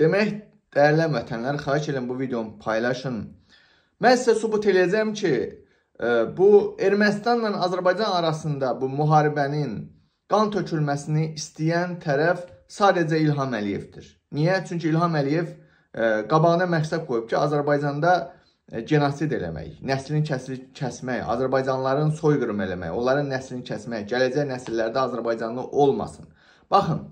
Demək, dəyərli vətənlər, xahiş edirəm bu videomu paylaşın. Mən sizə sübut eləyəcəm ki, e, bu Ermənistanla Azərbaycan arasında bu müharibənin qan tökülməsini istəyən tərəf sadəcə İlham Əliyevdir. Niyə? Çünki İlham Əliyev e, qabağına məqsəd qoyub ki, Azərbaycanda e, genosid eləmək, nəslini kəsil kəsmək, Azərbaycanlıların soyqırım eləmək, onların nəslini kəsmək, gələcək nəsillərdə Azərbaycanlı olmasın. Baxın,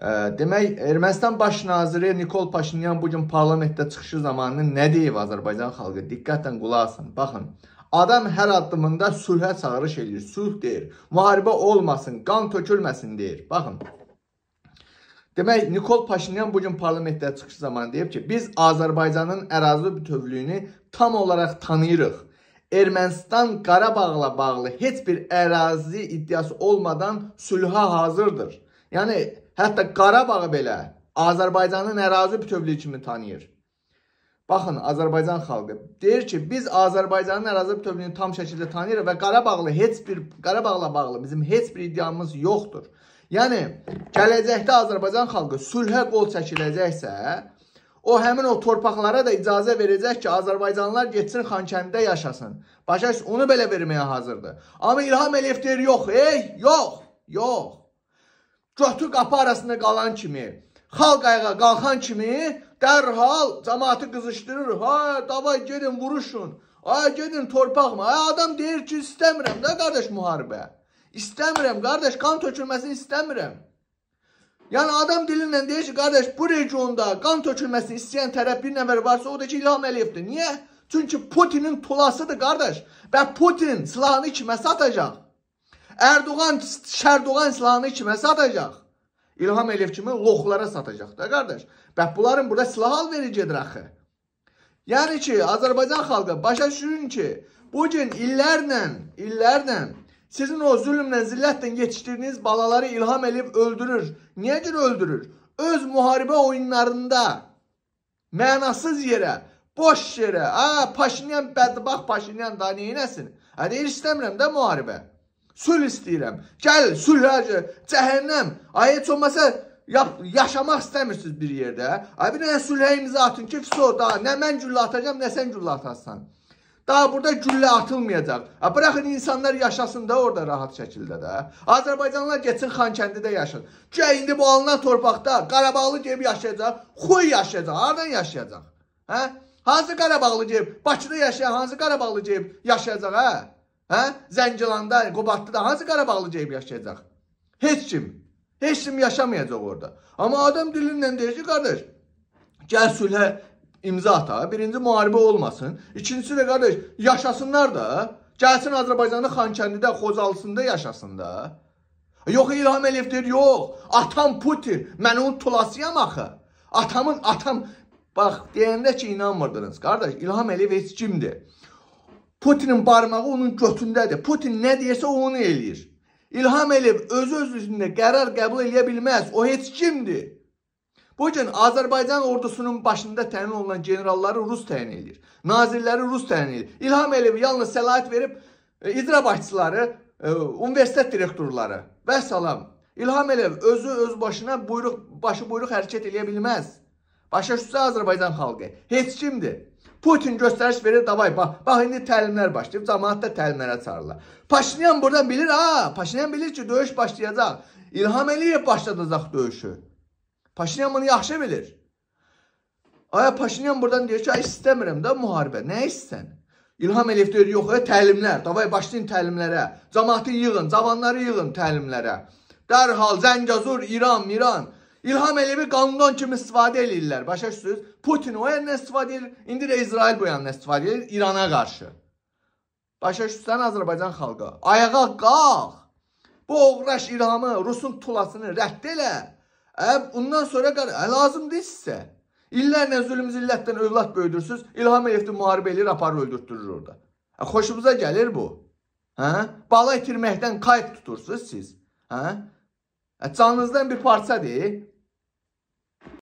Demək, Ermənistan baş naziri Nikol Paşinyan bugün parlamentdə çıxışı zamanı nə deyib Azərbaycan xalqı? Diqqətlə qulaq asın. Baxın, adam hər addımında sülhə çağırış eləyir, sülh deyir, müharibə olmasın, qan tökülməsin deyir. Baxın, demək, Nikol Paşinyan bugün parlamentdə çıxışı zamanı deyib ki, biz Azərbaycanın ərazi bütövlüyünü tam olaraq tanıyırıq. Ermənistan Qarabağla bağlı heç bir ərazi iddiası olmadan sülhə hazırdır. Yəni, Hətta Qarabağı belə Azərbaycanın ərazi bütövlüyü kimi tanıyır. Baxın, Azərbaycan xalqı deyir ki, biz Azərbaycanın ərazi bütövlüyünü tam şəkildə tanıyırıq və Qarabağla heç bir Qarabağla bağlı bizim heç bir iddiamız yoxdur. Yəni gələcəkdə Azərbaycan xalqı sülhə qol çəkiləcəksə, o həmin o torpaqlara da icazə verəcək ki, Azərbaycanlılar getsin Xankəndidə yaşasın. Başa onu belə verməyə hazırdır. Amma İlham Əliyev deyir, yox, ey, yox, yox cotu qapı arasında qalan kimi, xalq ayağa qalxan kimi dərhal cəmaatı qızışdırır. Ha, davay gedin vuruşun. Ay gedin torpaqma. Ay adam deyir ki, istəmirəm də qardaş müharibə. İstəmirəm qardaş qan tökülməsini istəmirəm. Yəni adam dilinlə deyir ki, qardaş bu regionda qan tökülməsini istəyən tərəf bir nəfər varsa, o da ki, İlham Əliyevdir. Niyə? Çünki Putinin tulasıdır qardaş. Və Putin silahını kimə satacaq? Erdoğan Şərdoğan silahını kimə satacaq? İlham Əliyev kimi loxlara satacaq da qardaş. Bəs bunların burada silah al veri gedir axı. Yəni ki, Azərbaycan xalqı başa düşün ki, bu gün illərlə, illərlə sizin o zülmlə, zillətlə yetişdirdiyiniz balaları İlham Əliyev öldürür. Niyə görə öldürür? Öz müharibə oyunlarında mənasız yerə, boş yerə, a, hə, Paşinyan bədbaxt Paşinyan da neynəsin? Hə deyir istəmirəm də müharibə. Sülh istəyirəm. Gəl, sülh, cəhənnəm. Ay, heç olmasa yap, yaşamaq istəmirsiniz bir yerdə. Ay, bir dənə sülhə imza atın ki, fis orada. Nə mən güllə atacam, nə sən güllə atasan. Daha burada güllə atılmayacaq. A, bıraxın insanlar yaşasın da orada rahat şəkildə də. Azərbaycanlılar geçsin Xankəndidə yaşasın. Gəl, indi bu alınan torpaqda Qarabağlı gəlib yaşayacaq. Xoy yaşayacaq. Haradan yaşayacaq? Hə? Hansı Qarabağlı gəlib? Bakıda yaşayan hansı Qarabağlı gəlib yaşayacaq, hə? Hə? Zəngilanda, Qobatlıda hansı Qarabağlı gəlib yaşayacaq? Heç kim. Heç kim yaşamayacaq orada. Amma adam dilindən deyir ki, qardaş, gəl sülhə imza ata. Birinci müharibə olmasın. İkincisi də qardaş, yaşasınlar da. Gəlsin Azərbaycanın Xankəndidə, Xocalısında yaşasın da. Yox İlham Əliyev deyir, yox. Atam Putin, mən onun tulasıyam axı. Atamın atam bax deyəndə ki, inanmırdınız. Qardaş, İlham Əliyev heç kimdir? Putinin barmağı onun götündədir. Putin nə deyirsə onu eləyir. İlham Əliyev özü özlüyündə qərar qəbul eləyə bilməz. O heç kimdir. Bu gün Azərbaycan ordusunun başında təyin olunan generalları Rus təyin edir. Nazirləri Rus təyin edir. İlham Əliyev yalnız səlahiyyət verib e, icra başçıları, e, universitet direktorları və salam. İlham Əliyev özü öz başına buyruq, başı buyruq hərəkət eləyə bilməz. Başa düşsə Azərbaycan xalqı heç kimdir. Putin göstəriş verir, davay, bax, bax indi təlimlər başlayıb, cəmaət də təlimlərə çağırırlar. Paşinyan buradan bilir, ha, Paşinyan bilir ki, döyüş başlayacaq. İlham Əliyev başladacaq döyüşü. Paşinyan bunu yaxşı bilir. Aya Paşinyan buradan deyir ki, ay istəmirəm də müharibə, nə istəsən? İlham Əliyev deyir, yox, e, təlimlər, davay başlayın təlimlərə, cəmaatı yığın, cavanları yığın təlimlərə. Dərhal Zəngəzur, İran, İran, İran. İlham Əliyevi qanundan kimi istifadə eləyirlər. Başa düşürsünüz? Putin o yəndən istifadə edir, indi də İsrail bu yəndən istifadə edir İrana qarşı. Başa düşürsən Azərbaycan xalqı? Ayağa qalx. Bu oğraş İlhamı, Rusun tulasını rədd elə. Ə, bundan sonra ə, lazım deyilsə. İllərlə zülm zillətdən övlad böyüdürsüz. İlham Əliyevdə müharibə eləyir, aparır öldürtdürür orada. Ə, xoşunuza gəlir bu. Hə? Bala itirməkdən qayıt tutursunuz siz. Hə? Canınızdan bir parçadır.